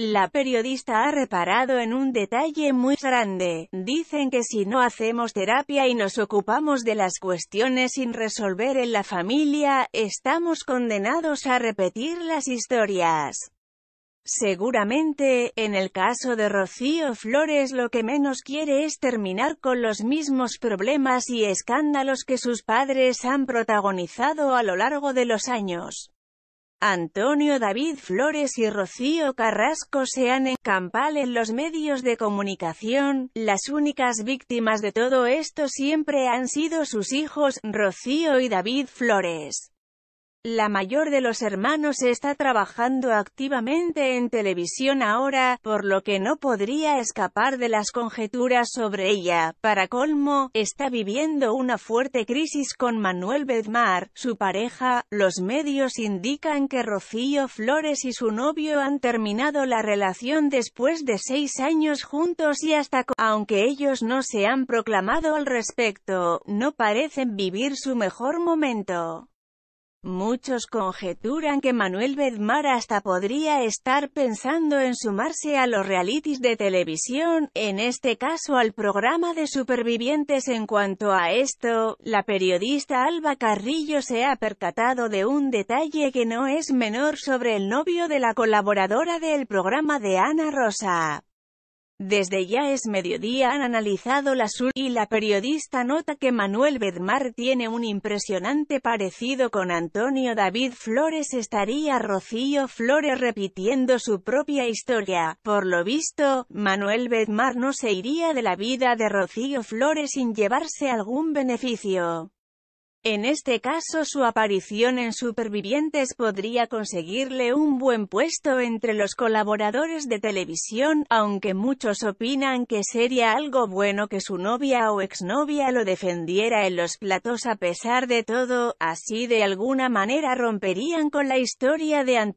La periodista ha reparado en un detalle muy grande. Dicen que si no hacemos terapia y nos ocupamos de las cuestiones sin resolver en la familia, estamos condenados a repetir las historias. Seguramente, en el caso de Rocío Flores lo que menos quiere es terminar con los mismos problemas y escándalos que sus padres han protagonizado a lo largo de los años. Antonio David Flores y Rocío Carrasco se han encampado en los medios de comunicación, las únicas víctimas de todo esto siempre han sido sus hijos, Rocío y David Flores. La mayor de los hermanos está trabajando activamente en televisión ahora, por lo que no podría escapar de las conjeturas sobre ella. Para colmo, está viviendo una fuerte crisis con Manuel Bedmar, su pareja. Los medios indican que Rocío Flores y su novio han terminado la relación después de seis años juntos y hasta aunque ellos no se han proclamado al respecto, no parecen vivir su mejor momento. Muchos conjeturan que Manuel Bedmar hasta podría estar pensando en sumarse a los realities de televisión, en este caso al programa de supervivientes. En cuanto a esto, la periodista Alba Carrillo se ha percatado de un detalle que no es menor sobre el novio de la colaboradora del programa de Ana Rosa. Desde ya es mediodía han analizado la sur y la periodista nota que Manuel Bedmar tiene un impresionante parecido con Antonio David Flores. Estaría Rocío Flores repitiendo su propia historia. Por lo visto, Manuel Bedmar no se iría de la vida de Rocío Flores sin llevarse algún beneficio. En este caso su aparición en Supervivientes podría conseguirle un buen puesto entre los colaboradores de televisión, aunque muchos opinan que sería algo bueno que su novia o exnovia lo defendiera en los platos a pesar de todo, así de alguna manera romperían con la historia de